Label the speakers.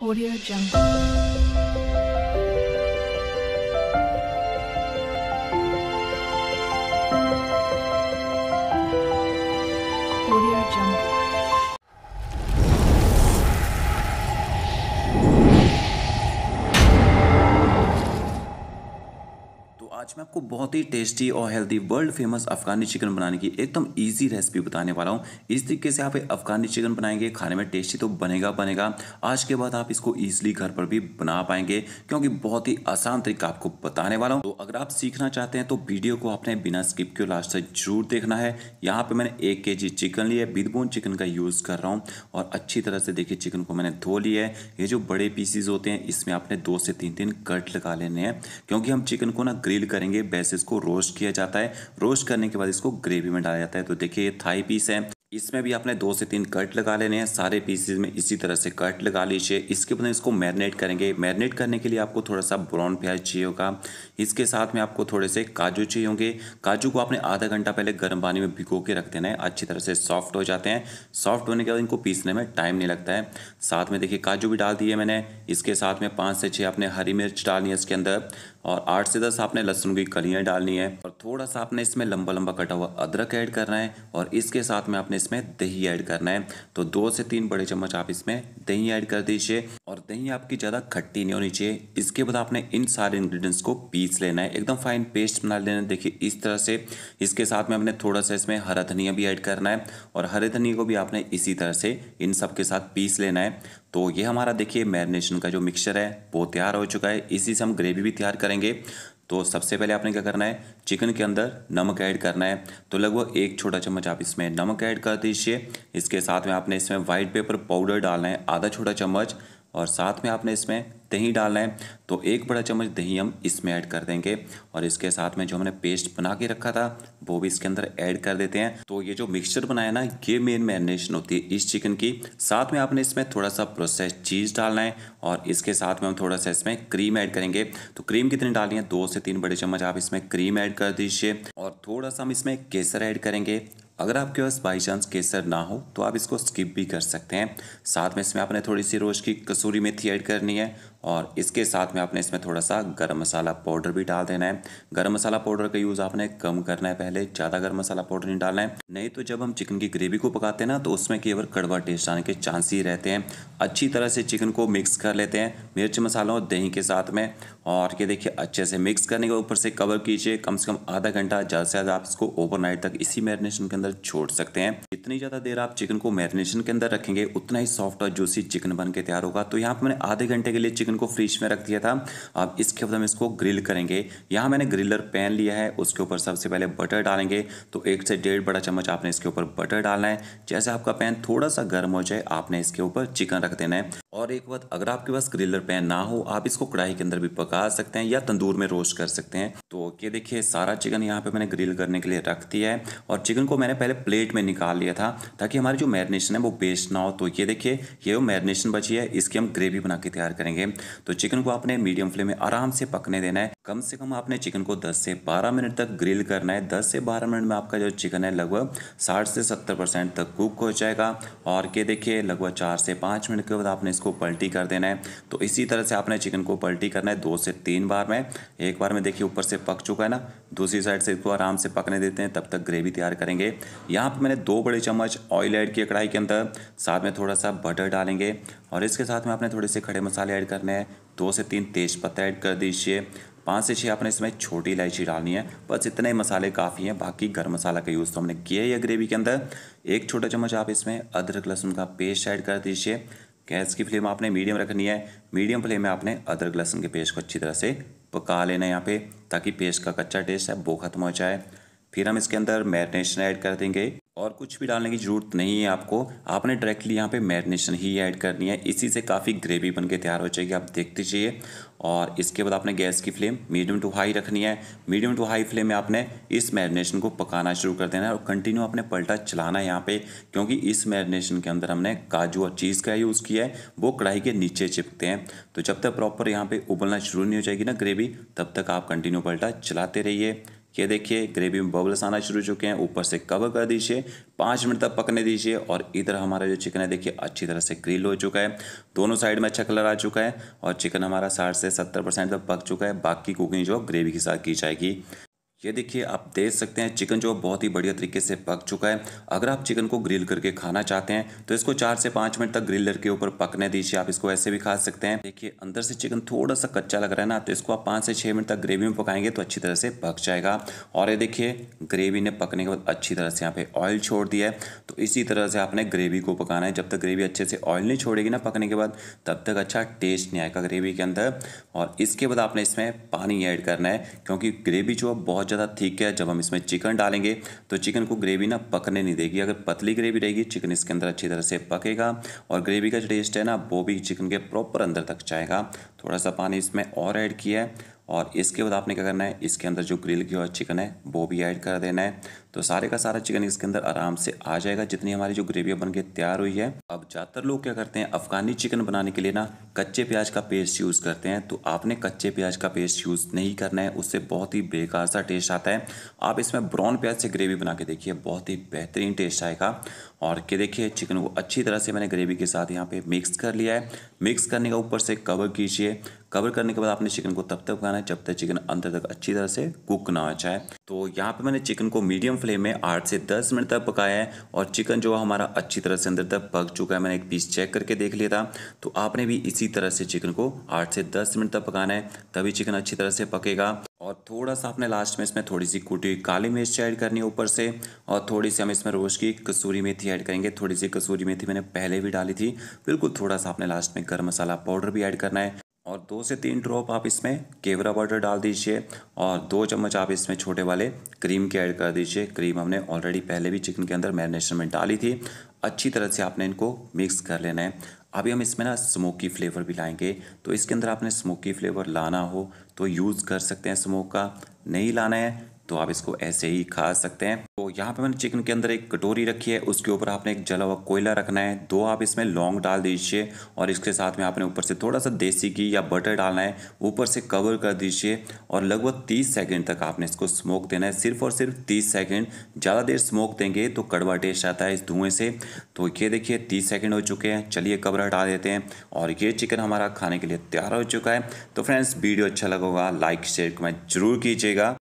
Speaker 1: Audio Jungle. आज मैं आपको बहुत ही टेस्टी और healthy world famous Afghani chicken बनाने की एकदम इजी रेसिपी बताने वाला हूँ इस तरीके से आप अफगानी चिकन बनाएंगे खाने में टेस्टी तो बनेगा बनेगा आज के बाद आप इसको इजीली घर पर भी बना पाएंगे क्योंकि बहुत ही आसान तरीका आपको बताने वाला हूँ तो अगर आप सीखना चाहते हैं तो वीडियो को आपने बिना स्किप के लास्ट तक जरूर देखना है यहाँ पर मैंने एक के जी चिकन लिया है बिदबोन चिकन का यूज़ कर रहा हूँ और अच्छी तरह से देखिए चिकन को मैंने धो लिया है ये जो बड़े पीसीज होते हैं इसमें आपने दो से तीन तीन कट लगा लेने हैं क्योंकि हम चिकन को ना ग्रिल करेंगे बेस इसको रोस्ट किया जाता है रोस्ट करने के बाद इसको ग्रेवी में डाला जाता है तो देखिए ये थाई पीस है इसमें भी आपने दो से तीन कट लगा लेने हैं सारे पीसेज में इसी तरह से कट लगा लीजिए इसके बाद इसको मैरिनेट करेंगे मैरिनेट करने के लिए आपको थोड़ा सा ब्राउन प्याज चाहिए होगा इसके साथ में आपको थोड़े से काजू चाहिए होंगे काजू को आपने आधा घंटा पहले गर्म पानी में भिगो के रख देना है अच्छी तरह से सॉफ्ट हो जाते हैं सॉफ्ट होने के बाद इनको पीसने में टाइम नहीं लगता है साथ में देखिए काजू भी डाल दिए मैंने इसके साथ में पाँच से छः आपने हरी मिर्च डालनी है इसके अंदर और आठ से दस आपने लहसुन की कलियाँ डालनी है और थोड़ा सा आपने इसमें लंबा लंबा कटा हुआ अदरक ऐड करना है और इसके साथ में आपने इसमें दही ऐड करना है तो दो से तीन बड़े चम्मच आप इसमें दही ऐड कर दीजिए और दही आपकी ज़्यादा खट्टी नहीं होनी चाहिए इसके बाद आपने इन सारे इंग्रीडियंट्स को पीस लेना है एकदम फाइन पेस्ट बना लेना है देखिए इस तरह से इसके साथ में आपने थोड़ा सा इसमें हरा धनिया भी ऐड करना है और हरे धनिया को भी आपने इसी तरह से इन सब के साथ पीस लेना है तो ये हमारा देखिए मैरिनेशन का जो मिक्सचर है वो तैयार हो चुका है इसी से हम ग्रेवी भी तैयार करें करेंगे तो सबसे पहले आपने क्या करना है चिकन के अंदर नमक ऐड करना है तो लगभग एक छोटा चम्मच आप इसमें नमक ऐड कर दीजिए इसके साथ में आपने इसमें वाइट पेपर पाउडर डालना है आधा छोटा चम्मच और साथ में आपने इसमें दही डालना है तो एक बड़ा चम्मच दही हम इसमें ऐड कर देंगे और इसके साथ में जो हमने पेस्ट बना के रखा था वो भी इसके अंदर ऐड कर देते हैं तो ये जो मिक्सचर बनाया ना ये मेन मैरिनेशन होती है इस चिकन की साथ में आपने इसमें थोड़ा सा प्रोसेस चीज़ डालना है और इसके साथ में हम थोड़ा सा इसमें क्रीम ऐड करेंगे तो क्रीम कितनी डालनी है दो से तीन बड़े चम्मच आप इसमें क्रीम ऐड कर दीजिए और थोड़ा सा हम इसमें केसर ऐड करेंगे अगर आपके पास बाई चांस केसर ना हो तो आप इसको स्किप भी कर सकते हैं साथ में इसमें आपने थोड़ी सी रोज की कसूरी मेथी ऐड करनी है और इसके साथ में आपने इसमें थोड़ा सा गर्म मसाला पाउडर भी डाल देना है गर्म मसाला पाउडर का यूज़ आपने कम करना है पहले ज़्यादा गर्म मसाला पाउडर नहीं डालना है नहीं तो जब हम चिकन की ग्रेवी को पकाते हैं ना तो उसमें केवल कड़वा टेस्ट आने के चांस ही रहते हैं अच्छी तरह से चिकन को मिक्स कर लेते हैं मिर्च मसालों और दही के साथ में और ये देखिए अच्छे से मिक्स करने के ऊपर से कवर कीजिए कम से कम आधा घंटा ज़्यादा से ज़्यादा आप इसको ओवरनाइट तक इसी मैरिनेशन के अंदर छोड़ सकते हैं जितनी ज़्यादा देर आप चिकन को मैरिनेशन के अंदर रखेंगे उतना ही सॉफ्ट और जूसी चिकन बन के तैयार होगा तो यहाँ पर मैंने आधे घंटे के लिए चिकन चिकन को फ्रिज में रख दिया था अब इसके बाद हम इसको ग्रिल करेंगे यहाँ मैंने ग्रिलर पैन लिया है उसके ऊपर सबसे पहले बटर डालेंगे तो एक से डेढ़ बड़ा चम्मच आपने इसके ऊपर बटर डालना है जैसे आपका पैन थोड़ा सा गर्म हो जाए आपने इसके ऊपर चिकन रख देना है और एक बात अगर आपके पास ग्रिलर पैन ना हो आप इसको कढ़ाई के अंदर भी पका सकते हैं या तंदूर में रोस्ट कर सकते हैं तो ये देखिए सारा चिकन यहाँ पे मैंने ग्रिल करने के लिए रख दिया है और चिकन को मैंने पहले प्लेट में निकाल लिया था ताकि हमारी जो मैरिनेशन है वो बेस्ट ना हो तो ये देखिए ये वो मैरिनेशन बची है इसकी हम ग्रेवी बना के तैयार करेंगे तो चिकन को आपने मीडियम फ्लेम में आराम से पकने देना है कम से कम आपने चिकन को 10 से 12 मिनट तक ग्रिल करना है 10 से 12 मिनट में आपका जो चिकन है लगभग 60 से 70 परसेंट तक कुक हो जाएगा और के देखिए लगभग 4 से 5 मिनट के बाद आपने इसको पलटी कर देना है तो इसी तरह से आपने चिकन को पलटी करना है दो से तीन बार में एक बार में देखिए ऊपर से पक चुका है ना दूसरी साइड से इसको आराम से पकने देते हैं तब तक ग्रेवी तैयार करेंगे यहाँ पर मैंने दो बड़े चम्मच ऑयल ऐड किया कढ़ाई के अंदर साथ में थोड़ा सा बटर डालेंगे और इसके साथ में आपने थोड़े से खड़े मसाले ऐड करने हैं दो से तीन तेज़पत्ता ऐड कर दीजिए पाँच से छः आपने इसमें छोटी इलायची डालनी है बस इतने मसाले काफ़ी हैं बाकी गर्म मसाला का यूज़ तो हमने किया ही ग्रेवी के अंदर एक छोटा चम्मच आप इसमें अदरक लहसुन का पेस्ट ऐड कर दीजिए गैस की फ्लेम आपने मीडियम रखनी है मीडियम फ्लेम में आपने अदरक लहसुन के पेस्ट को अच्छी तरह से पका लेना है यहाँ पे ताकि पेस्ट का कच्चा टेस्ट है वो खत्म हो जाए फिर हम इसके अंदर मैरिनेशन ऐड कर देंगे और कुछ भी डालने की ज़रूरत नहीं है आपको आपने डायरेक्टली यहाँ पे मैरिनेशन ही ऐड करनी है इसी से काफ़ी ग्रेवी बन के तैयार हो जाएगी आप देखते चाहिए और इसके बाद आपने गैस की फ्लेम मीडियम टू हाई रखनी है मीडियम टू हाई फ्लेम में आपने इस मैरिनेशन को पकाना शुरू कर देना है और कंटिन्यू आपने पलटा चलाना है यहाँ पर क्योंकि इस मैरिनेशन के अंदर हमने काजू और चीज़ का यूज़ किया है वो कढ़ाई के नीचे चिपकते हैं तो जब तक प्रॉपर यहाँ पर उबलना शुरू नहीं हो जाएगी ना ग्रेवी तब तक आप कंटिन्यू पलटा चलाते रहिए ये देखिए ग्रेवी में बबल्स आना शुरू हो चुके हैं ऊपर से कवर कर दीजिए पाँच मिनट तक पकने दीजिए और इधर हमारा जो चिकन है देखिए अच्छी तरह से ग्रिल हो चुका है दोनों साइड में अच्छा कलर आ चुका है और चिकन हमारा साठ से सत्तर परसेंट तक पक चुका है बाकी कुकिंग जो ग्रेवी के साथ की जाएगी ये देखिए आप देख सकते हैं चिकन जो बहुत ही बढ़िया तरीके से पक चुका है अगर आप चिकन को ग्रिल करके खाना चाहते हैं तो इसको चार से पाँच मिनट तक ग्रिलर के ऊपर पकने दीजिए आप इसको ऐसे भी खा सकते हैं देखिए अंदर से चिकन थोड़ा सा कच्चा लग रहा है ना तो इसको आप पाँच से छः मिनट तक ग्रेवी में पकाएंगे तो अच्छी तरह से पक जाएगा और ये देखिए ग्रेवी ने पकने के बाद अच्छी तरह से यहाँ पे ऑयल छोड़ दिया है तो इसी तरह से आपने ग्रेवी को पकाना है जब तक ग्रेवी अच्छे से ऑयल नहीं छोड़ेगी ना पकने के बाद तब तक अच्छा टेस्ट नहीं आएगा ग्रेवी के अंदर और इसके बाद आपने इसमें पानी ऐड करना है क्योंकि ग्रेवी जो बहुत ज़्यादा थिक है जब हम इसमें चिकन डालेंगे तो चिकन को ग्रेवी ना पकने नहीं देगी अगर पतली ग्रेवी रहेगी चिकन इसके अंदर अच्छी तरह से पकेगा और ग्रेवी का जो टेस्ट है ना वो भी चिकन के प्रॉपर अंदर तक जाएगा थोड़ा सा पानी इसमें और ऐड किया है और इसके बाद आपने क्या करना है इसके अंदर जो ग्रिल किया हुआ चिकन है वो भी ऐड कर देना है तो सारे का सारा चिकन इसके अंदर आराम से आ जाएगा जितनी हमारी जो ग्रेवी बन के तैयार हुई है अब ज़्यादातर लोग क्या करते हैं अफगानी चिकन बनाने के लिए ना कच्चे प्याज का पेस्ट यूज़ करते हैं तो आपने कच्चे प्याज का पेस्ट यूज़ नहीं करना है उससे बहुत ही बेकार सा टेस्ट आता है आप इसमें ब्राउन प्याज से ग्रेवी बना के देखिए बहुत ही बेहतरीन टेस्ट आएगा और के देखिए चिकन को अच्छी तरह से मैंने ग्रेवी के साथ यहाँ पे मिक्स कर लिया है मिक्स करने का ऊपर से कवर कीजिए कवर करने के बाद आपने चिकन को तब तक पकाना है जब तक चिकन अंदर तक अच्छी तरह से कुक ना हो जाए तो यहाँ पे मैंने चिकन को मीडियम फ्लेम में आठ से दस मिनट तक पकाया है और चिकन जो हमारा अच्छी तरह से अंदर तक पक चुका है मैंने एक पीस चेक करके देख लिया था तो आपने भी इसी तरह से चिकन को आठ से दस मिनट तक पकाना है तभी चिकन अच्छी तरह से पकेगा और थोड़ा सा आपने लास्ट में इसमें थोड़ी सी कुटी हुई काली मिर्च ऐड करनी है ऊपर से और थोड़ी सी हम इसमें रोज की कसूरी मेथी ऐड करेंगे थोड़ी सी कसूरी मेथी मैंने पहले भी डाली थी बिल्कुल थोड़ा सा आपने लास्ट में गर्म मसाला पाउडर भी ऐड करना है और दो से तीन ड्रॉप आप इसमें केवरा पाउडर डाल दीजिए और दो चम्मच आप इसमें छोटे वाले क्रीम के ऐड कर दीजिए क्रीम हमने ऑलरेडी पहले भी चिकन के अंदर मैरिनेशन में डाली थी अच्छी तरह से आपने इनको मिक्स कर लेना है अभी हम इसमें ना स्मोकी फ्लेवर भी लाएंगे तो इसके अंदर आपने स्मोकी फ्लेवर लाना हो तो यूज़ कर सकते हैं स्मोक का नहीं लाना है तो आप इसको ऐसे ही खा सकते हैं तो यहाँ पे मैंने चिकन के अंदर एक कटोरी रखी है उसके ऊपर आपने एक जला हुआ कोयला रखना है दो आप इसमें लौंग डाल दीजिए और इसके साथ में आपने ऊपर से थोड़ा सा देसी घी या बटर डालना है ऊपर से कवर कर दीजिए और लगभग तीस सेकेंड तक आपने इसको स्मोक देना है सिर्फ और सिर्फ तीस सेकेंड ज़्यादा देर स्मोक देंगे तो कड़वा टेस्ट आता है इस धुएँ से तो ये देखिए तीस सेकेंड हो चुके हैं चलिए कवर हटा देते हैं और ये चिकन हमारा खाने के लिए तैयार हो चुका है तो फ्रेंड्स वीडियो अच्छा लगेगा लाइक शेयर कमेंट जरूर कीजिएगा